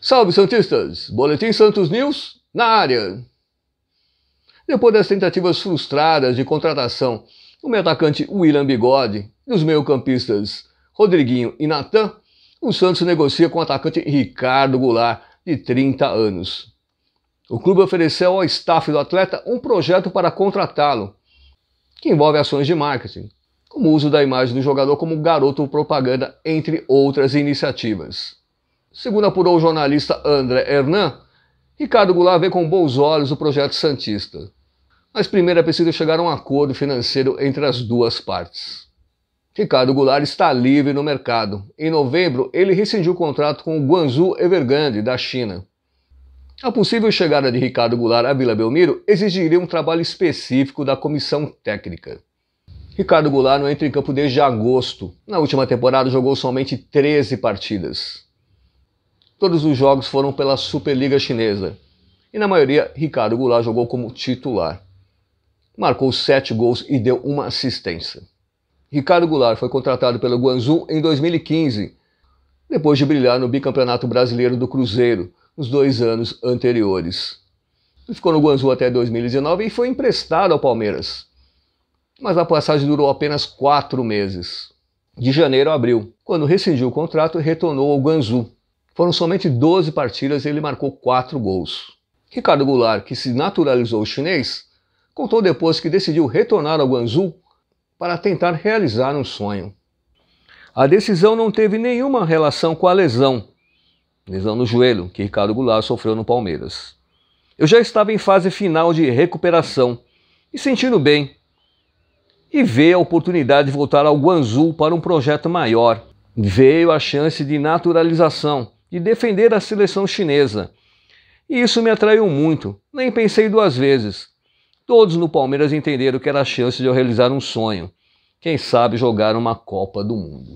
Salve Santistas! Boletim Santos News na área. Depois das tentativas frustradas de contratação do meio atacante William Bigode e dos meio-campistas Rodriguinho e Natan, o Santos negocia com o atacante Ricardo Goulart, de 30 anos. O clube ofereceu ao staff do atleta um projeto para contratá-lo, que envolve ações de marketing, como o uso da imagem do jogador como garoto propaganda, entre outras iniciativas. Segundo apurou o jornalista André Hernan, Ricardo Goulart vê com bons olhos o projeto Santista. Mas primeiro é preciso chegar a um acordo financeiro entre as duas partes. Ricardo Goulart está livre no mercado. Em novembro, ele rescindiu o contrato com o Guangzhou Evergrande, da China. A possível chegada de Ricardo Goulart à Vila Belmiro exigiria um trabalho específico da comissão técnica. Ricardo Goulart não entra em campo desde agosto. Na última temporada jogou somente 13 partidas. Todos os jogos foram pela Superliga Chinesa. E na maioria, Ricardo Goulart jogou como titular. Marcou 7 gols e deu uma assistência. Ricardo Goulart foi contratado pelo Guangzhou em 2015, depois de brilhar no bicampeonato brasileiro do Cruzeiro nos dois anos anteriores. Ele ficou no Guangzhou até 2019 e foi emprestado ao Palmeiras mas a passagem durou apenas quatro meses, de janeiro a abril. Quando rescindiu o contrato, e retornou ao Guangzhou. Foram somente 12 partidas e ele marcou quatro gols. Ricardo Goulart, que se naturalizou chinês, contou depois que decidiu retornar ao Guangzhou para tentar realizar um sonho. A decisão não teve nenhuma relação com a lesão, lesão no joelho, que Ricardo Goulart sofreu no Palmeiras. Eu já estava em fase final de recuperação e sentindo bem, e vê a oportunidade de voltar ao Guangzhou para um projeto maior. Veio a chance de naturalização, de defender a seleção chinesa. E isso me atraiu muito, nem pensei duas vezes. Todos no Palmeiras entenderam que era a chance de eu realizar um sonho. Quem sabe jogar uma Copa do Mundo.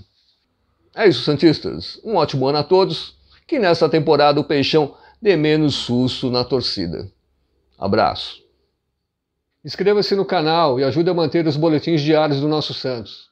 É isso, Santistas. Um ótimo ano a todos. Que nessa temporada o Peixão dê menos susto na torcida. Abraço. Inscreva-se no canal e ajude a manter os boletins diários do nosso Santos.